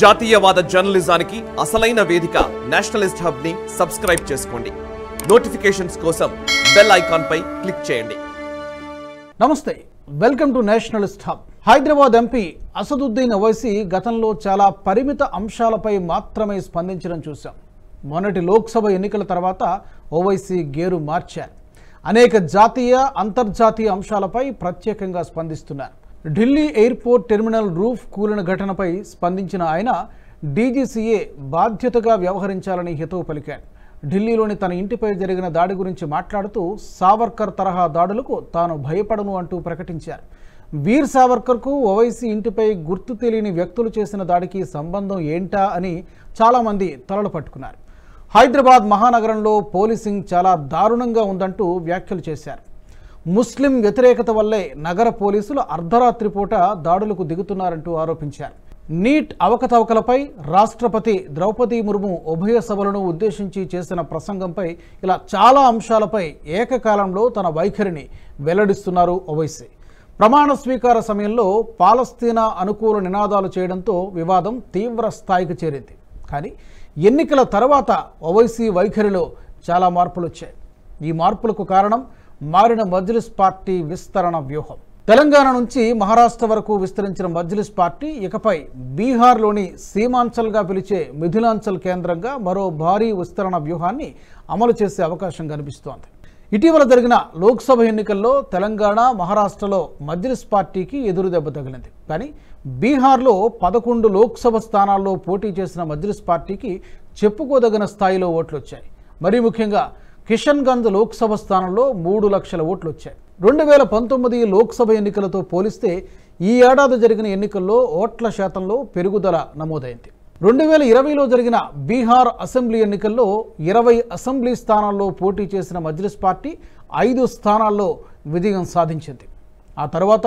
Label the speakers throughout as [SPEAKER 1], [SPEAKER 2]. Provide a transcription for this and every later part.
[SPEAKER 1] జాతీయవాద జర్నలిజానికి అసలైన వేదిక నేషనలిస్ట్ హబ్ ని సబ్స్క్రైబ్ చేసుకోండి నోటిఫికేషన్స్ కోసం బెల్ ఐకాన్ పై క్లిక్ చేయండి నమస్తే welcome to nationalist hub Hyderabad MP Asaduddin Owaisi గతంలో చాలా పరిమిత అంశాలపై మాత్రమే స్పందించడం చూశాం మొన్నటి లోక్సభ ఎన్నికల తర్వాత ఓవైసీ గేరు మార్చారు అనేక జాతీయ అంతర్జాతీయ అంశాలపై ప్రత్యేకంగా స్పందిస్తున్నారు ఢిల్లీ ఎయిర్పోర్ట్ టెర్మినల్ రూఫ్ కూలిన ఘటనపై స్పందించిన ఆయన డీజీసీఏ బాధ్యతగా వ్యవహరించాలని హితవు పలికారు ఢిల్లీలోని తన ఇంటిపై జరిగిన దాడి గురించి మాట్లాడుతూ సావర్కర్ తరహా దాడులకు తాను భయపడను అంటూ ప్రకటించారు వీర్ సావర్కర్కు ఓవైసీ ఇంటిపై గుర్తు తెలియని వ్యక్తులు చేసిన దాడికి సంబంధం ఏంటా అని చాలామంది తలలు పట్టుకున్నారు హైదరాబాద్ మహానగరంలో పోలీసింగ్ చాలా దారుణంగా ఉందంటూ వ్యాఖ్యలు చేశారు ముస్లిం వ్యతిరేకత వల్లే నగర పోలీసులు అర్ధరాత్రి పూట దాడులకు దిగుతున్నారంటూ ఆరోపించారు నీట్ అవకతవకలపై రాష్ట్రపతి ద్రౌపది ముర్ము ఉభయ సభలను ఉద్దేశించి చేసిన ప్రసంగంపై ఇలా చాలా అంశాలపై ఏకకాలంలో తన వైఖరిని వెల్లడిస్తున్నారు ఒవైసీ ప్రమాణ స్వీకార సమయంలో పాలస్తీనా అనుకూల నినాదాలు చేయడంతో వివాదం తీవ్ర స్థాయికి చేరింది కానీ ఎన్నికల తర్వాత ఓవైసీ వైఖరిలో చాలా మార్పులు వచ్చాయి ఈ మార్పులకు కారణం మారిన మజ్లిస్ పార్టీ విస్తరణ వ్యూహం తెలంగాణ నుంచి మహారాష్ట్ర వరకు విస్తరించిన మజ్లిస్ పార్టీ ఇకపై బీహార్లోని సీమాంచల్గా పిలిచే మిథిలాంచల్ కేంద్రంగా మరో భారీ విస్తరణ వ్యూహాన్ని అమలు చేసే అవకాశం కనిపిస్తోంది ఇటీవల జరిగిన లోక్సభ ఎన్నికల్లో తెలంగాణ మహారాష్ట్రలో మజ్లిస్ పార్టీకి ఎదురుదెబ్బ తగిలింది కానీ బీహార్లో పదకొండు లోక్సభ స్థానాల్లో పోటీ చేసిన మజ్లిస్ పార్టీకి చెప్పుకోదగిన స్థాయిలో ఓట్లు వచ్చాయి మరీ ముఖ్యంగా కిషన్ గంజ్ లోక్సభ స్థానంలో మూడు లక్షల ఓట్లు వచ్చాయి రెండు వేల పంతొమ్మిది లోక్సభ ఎన్నికలతో పోలిస్తే ఈ ఏడాది జరిగిన ఎన్నికల్లో ఓట్ల శాతంలో పెరుగుదల నమోదైంది రెండు వేల ఇరవైలో జరిగిన బీహార్ అసెంబ్లీ ఎన్నికల్లో ఇరవై అసెంబ్లీ స్థానాల్లో పోటీ చేసిన మజ్లిస్ పార్టీ ఐదు స్థానాల్లో విజయం సాధించింది ఆ తర్వాత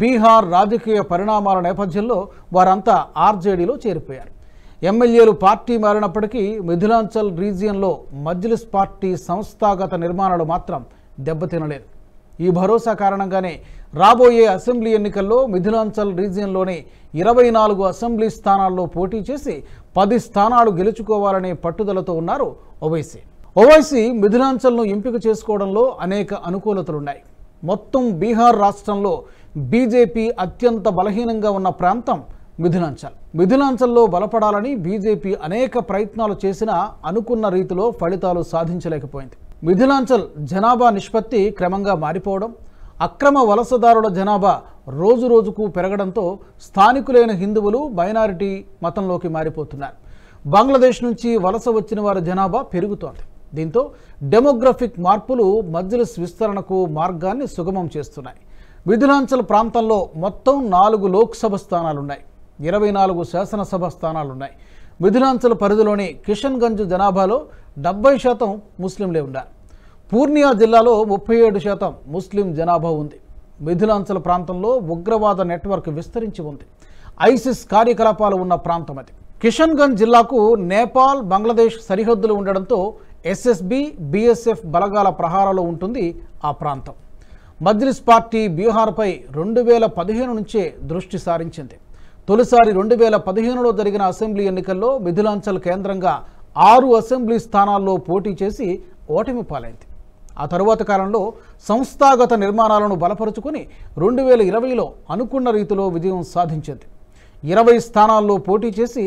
[SPEAKER 1] బీహార్ రాజకీయ పరిణామాల నేపథ్యంలో వారంతా ఆర్జేడీలో చేరిపోయారు ఎమ్మెల్యేలు పార్టీ మారినప్పటికీ మిథిలాంచల్ రీజియన్లో మజ్లిస్ పార్టీ సంస్థాగత నిర్మాణాలు మాత్రం దెబ్బతినలేదు ఈ భరోసా కారణంగానే రాబోయే అసెంబ్లీ ఎన్నికల్లో మిథిలాంచల్ రీజియన్లోనే ఇరవై నాలుగు అసెంబ్లీ స్థానాల్లో పోటీ చేసి పది స్థానాలు గెలుచుకోవాలనే పట్టుదలతో ఉన్నారు ఓవైసీ ఓవైసీ మిథిలాంచల్ను ఎంపిక చేసుకోవడంలో అనేక అనుకూలతలున్నాయి మొత్తం బీహార్ రాష్ట్రంలో బీజేపీ అత్యంత బలహీనంగా ఉన్న ప్రాంతం మిథులాంచల్ మిథులాంచల్లో బలపడాలని బీజేపీ అనేక ప్రయత్నాలు చేసినా అనుకున్న రీతిలో ఫలితాలు సాధించలేకపోయింది మిథులాంచల్ జనాభా నిష్పత్తి క్రమంగా మారిపోవడం అక్రమ వలసదారుల జనాభా రోజు రోజుకు పెరగడంతో స్థానికులైన హిందువులు మైనారిటీ మతంలోకి మారిపోతున్నారు బంగ్లాదేశ్ నుంచి వలస వచ్చిన వారి జనాభా పెరుగుతోంది దీంతో డెమోగ్రఫిక్ మార్పులు మజ్లిస్ విస్తరణకు మార్గాన్ని సుగమం చేస్తున్నాయి మిథులాంచల్ ప్రాంతంలో మొత్తం నాలుగు లోక్సభ స్థానాలున్నాయి ఇరవై నాలుగు శాసనసభ స్థానాలున్నాయి మిథునాంచల్ పరిధిలోని కిషన్గంజ్ జనాభాలో డెబ్బై శాతం ముస్లింలే ఉన్నారు పూర్ణియా జిల్లాలో ముప్పై ఏడు శాతం ముస్లిం జనాభా ఉంది మిథులాంచల్ ప్రాంతంలో ఉగ్రవాద నెట్వర్క్ విస్తరించి ఉంది ఐసిస్ కార్యకలాపాలు ఉన్న ప్రాంతం అది కిషన్గంజ్ జిల్లాకు నేపాల్ బంగ్లాదేశ్ సరిహద్దులు ఉండడంతో ఎస్ఎస్బి బీఎస్ఎఫ్ బలగాల ప్రహారాలో ఉంటుంది ఆ ప్రాంతం మజ్లిస్ పార్టీ బీహార్పై రెండు వేల పదిహేను నుంచే దృష్టి సారించింది తొలిసారి రెండు వేల పదిహేనులో జరిగిన అసెంబ్లీ ఎన్నికల్లో మిథిలాంచల్ కేంద్రంగా ఆరు అసెంబ్లీ స్థానాల్లో పోటీ చేసి ఓటమి పాలైంది ఆ తరువాత కాలంలో సంస్థాగత నిర్మాణాలను బలపరుచుకుని రెండు వేల ఇరవైలో అనుకున్న రీతిలో విజయం సాధించింది ఇరవై స్థానాల్లో పోటీ చేసి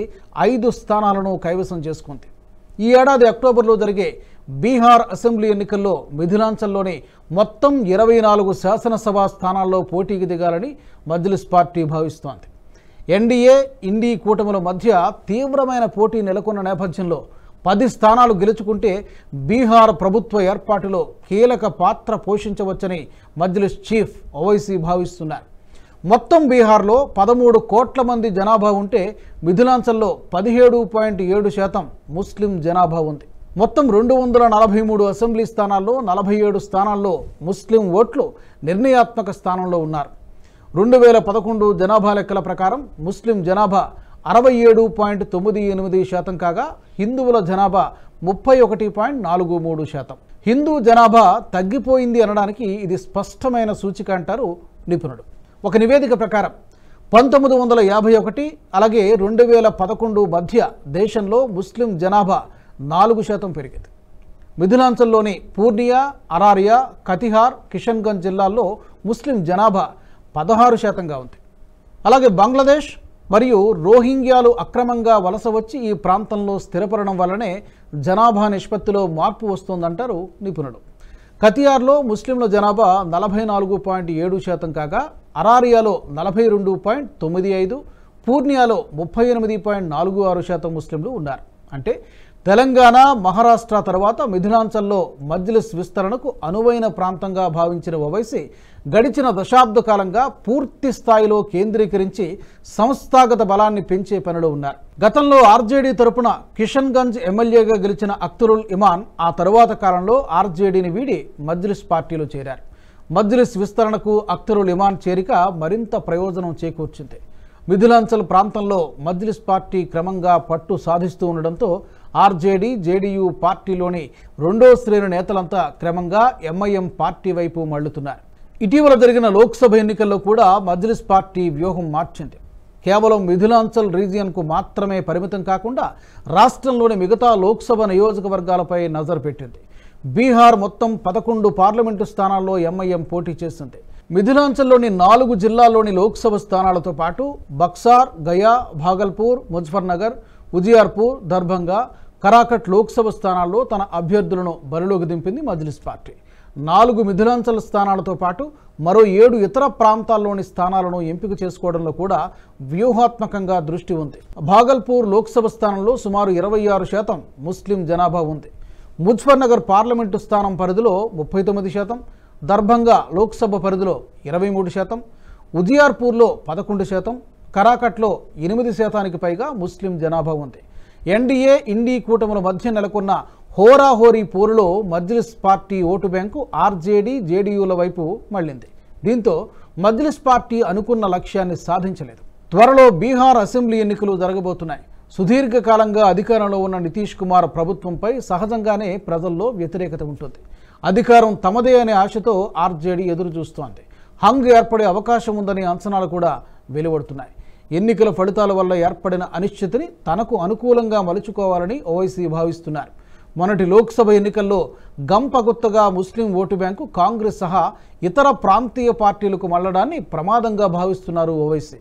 [SPEAKER 1] ఐదు స్థానాలను కైవసం చేసుకుంది ఈ ఏడాది అక్టోబర్లో జరిగే బీహార్ అసెంబ్లీ ఎన్నికల్లో మిథిలాంచల్లోని మొత్తం ఇరవై నాలుగు శాసనసభ స్థానాల్లో పోటీకి దిగాలని మజ్లిస్ పార్టీ భావిస్తోంది ఎన్డీఏ ఇండీ కూటముల మధ్య తీవ్రమైన పోటీ నెలకొన్న నేపథ్యంలో పది స్థానాలు గెలుచుకుంటే బీహార్ ప్రభుత్వ ఏర్పాటులో కీలక పాత్ర పోషించవచ్చని మజ్లిస్ చీఫ్ ఓవైసీ భావిస్తున్నారు మొత్తం బీహార్లో పదమూడు కోట్ల మంది జనాభా ఉంటే మిథులాంచల్లో పదిహేడు పాయింట్ ఏడు శాతం ముస్లిం జనాభా ఉంది మొత్తం రెండు వందల నలభై మూడు అసెంబ్లీ స్థానాల్లో నలభై ఏడు స్థానాల్లో ముస్లిం ఓట్లు నిర్ణయాత్మక స్థానంలో ఉన్నారు రెండు వేల పదకొండు జనాభా లెక్కల ప్రకారం ముస్లిం జనాభా అరవై ఏడు పాయింట్ తొమ్మిది ఎనిమిది శాతం కాగా హిందువుల జనాభా ముప్పై ఒకటి పాయింట్ నాలుగు మూడు శాతం హిందూ జనాభా తగ్గిపోయింది అనడానికి ఇది స్పష్టమైన సూచిక అంటారు నిపుణుడు ఒక నివేదిక ప్రకారం పంతొమ్మిది వందల యాభై ఒకటి అలాగే రెండు వేల పదకొండు మధ్య దేశంలో ముస్లిం జనాభా నాలుగు శాతం పెరిగింది మిథులాంచల్లోని పూర్ణియా అరారియా కతిహార్ కిషన్గంజ్ జిల్లాల్లో ముస్లిం జనాభా పదహారు శాతంగా ఉంది అలాగే బంగ్లాదేశ్ మరియు రోహింగ్యాలు అక్రమంగా వలస వచ్చి ఈ ప్రాంతంలో స్థిరపడడం వల్లనే జనాభా నిష్పత్తిలో మార్పు వస్తుందంటారు నిపుణులు కతియార్లో ముస్లింల జనాభా నలభై నాలుగు పాయింట్ ఏడు శాతం కాగా అరారియాలో నలభై రెండు పాయింట్ తొమ్మిది ఐదు పూర్ణియాలో ముప్పై ఎనిమిది పాయింట్ నాలుగు ఆరు శాతం ముస్లింలు ఉన్నారు అంటే తెలంగాణ మహారాష్ట్ర తర్వాత మిథునాంచల్లో మజ్లిస్ విస్తరణకు అనువైన ప్రాంతంగా భావించిన ఓవైసీ గడిచిన దశాబ్ద కాలంగా పూర్తి స్థాయిలో కేంద్రీకరించి సంస్థాగత బలాన్ని పెంచే పనిలో ఉన్నారు గతంలో ఆర్జేడీ తరపున కిషన్ గంజ్ ఎమ్మెల్యేగా గెలిచిన అఖ్తరుల్ ఇమాన్ ఆ తరువాత కాలంలో ఆర్జేడీని వీడి మజ్లిస్ పార్టీలో చేరారు మజ్లిస్ విస్తరణకు అఖ్తరుల్ ఇమాన్ చేరిక మరింత ప్రయోజనం చేకూర్చింది మిథులాంచల్ ప్రాంతంలో మజ్లిస్ పార్టీ క్రమంగా పట్టు సాధిస్తూ ఉండడంతో ఆర్జేడీ జేడీయూ పార్టీలోని రెండో శ్రేణి నేతలంతా క్రమంగా ఎంఐఎం పార్టీ వైపు మళ్లుతున్నారు ఇటీవల జరిగిన లోక్సభ ఎన్నికల్లో కూడా మజ్లిస్ పార్టీ వ్యూహం మార్చింది కేవలం మిథిలాంచల్ రీజియన్కు మాత్రమే పరిమితం కాకుండా రాష్ట్రంలోని మిగతా లోక్సభ నియోజకవర్గాలపై నజరు పెట్టింది బీహార్ మొత్తం పదకొండు పార్లమెంటు స్థానాల్లో ఎంఐఎం పోటీ చేసింది మిథిలాంచల్లోని నాలుగు జిల్లాల్లోని లోక్సభ స్థానాలతో పాటు బక్సార్ గయా భాగల్పూర్ ముజఫర్నగర్ ఉజియార్పూర్ దర్భంగా కరాకట్ లోక్సభ స్థానాల్లో తన అభ్యర్థులను బరిలోకి దింపింది మజ్లిస్ పార్టీ నాలుగు మిథులాంచల స్థానాలతో పాటు మరో ఏడు ఇతర ప్రాంతాల్లోని స్థానాలను ఎంపిక చేసుకోవడంలో కూడా వ్యూహాత్మకంగా దృష్టి ఉంది భాగల్పూర్ లోక్సభ స్థానంలో సుమారు ఇరవై ఆరు శాతం ముస్లిం జనాభా ఉంది ముజ్ఫర్నగర్ పార్లమెంటు స్థానం పరిధిలో ముప్పై తొమ్మిది శాతం దర్భంగా లోక్సభ పరిధిలో ఇరవై మూడు శాతం ఉజియార్పూర్లో పదకొండు శాతం కరాకట్లో ఎనిమిది శాతానికి పైగా ముస్లిం జనాభా ఉంది ఎన్డీఏ ఇండీ కూటముల మధ్య నెలకొన్న హోరాహోరీ పోరులో Majlis party vote bank RJD జేడీయూల వైపు మళ్లింది దీంతో మజ్లిస్ పార్టీ అనుకున్న లక్ష్యాన్ని సాధించలేదు త్వరలో బీహార్ అసెంబ్లీ ఎన్నికలు జరగబోతున్నాయి సుదీర్ఘకాలంగా అధికారంలో ఉన్న నితీష్ కుమార్ ప్రభుత్వంపై సహజంగానే ప్రజల్లో వ్యతిరేకత ఉంటుంది అధికారం తమదే అనే ఆశతో ఆర్జేడీ ఎదురు చూస్తోంది హంగ్ ఏర్పడే అవకాశం ఉందనే అంచనాలు కూడా వెలువడుతున్నాయి ఎన్నికల ఫలితాల వల్ల ఏర్పడిన అనిశ్చితిని తనకు అనుకూలంగా మలుచుకోవాలని ఓవైసీ భావిస్తున్నారు మొన్నటి లోక్సభ ఎన్నికల్లో గంపగుత్తగా ముస్లిం ఓటు బ్యాంకు కాంగ్రెస్ సహా ఇతర ప్రాంతీయ పార్టీలకు మళ్లడాన్ని ప్రమాదంగా భావిస్తున్నారు ఓవైసీ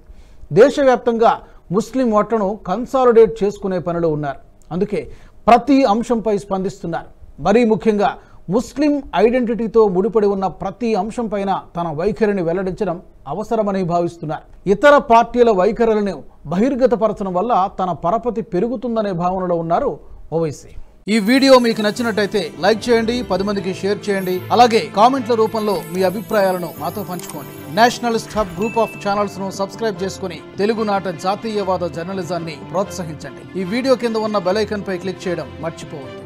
[SPEAKER 1] దేశవ్యాప్తంగా ముస్లిం ఓట్లను కన్సాలిడేట్ చేసుకునే పనిలో ఉన్నారు అందుకే ప్రతి అంశంపై స్పందిస్తున్నారు మరీ ముఖ్యంగా ముస్లిం ఐడెంటిటీతో ముడిపడి ఉన్న ప్రతి అంశంపైన తన వైఖరిని వెల్లడించడం అవసరమని భావిస్తున్నారు ఇతర పార్టీల వైఖరులను బహిర్గతపరచడం వల్ల తన పరపతి పెరుగుతుందనే భావనలో ఉన్నారు ఓవైసీ ఈ వీడియో మీకు నచ్చినట్టయితే లైక్ చేయండి పది మందికి షేర్ చేయండి అలాగే కామెంట్ల రూపంలో మీ అభిప్రాయాలను మాతో పంచుకోండి nationalist hub group of channels ను సబ్స్క్రైబ్ చేసుకుని తెలుగునాట జాతీయవాద జర్నలిజాన్ని ప్రోత్సహించండి ఈ వీడియో కింద ఉన్న బెలైకన్ పై క్లిక్ చేయడం మర్చిపోవద్దు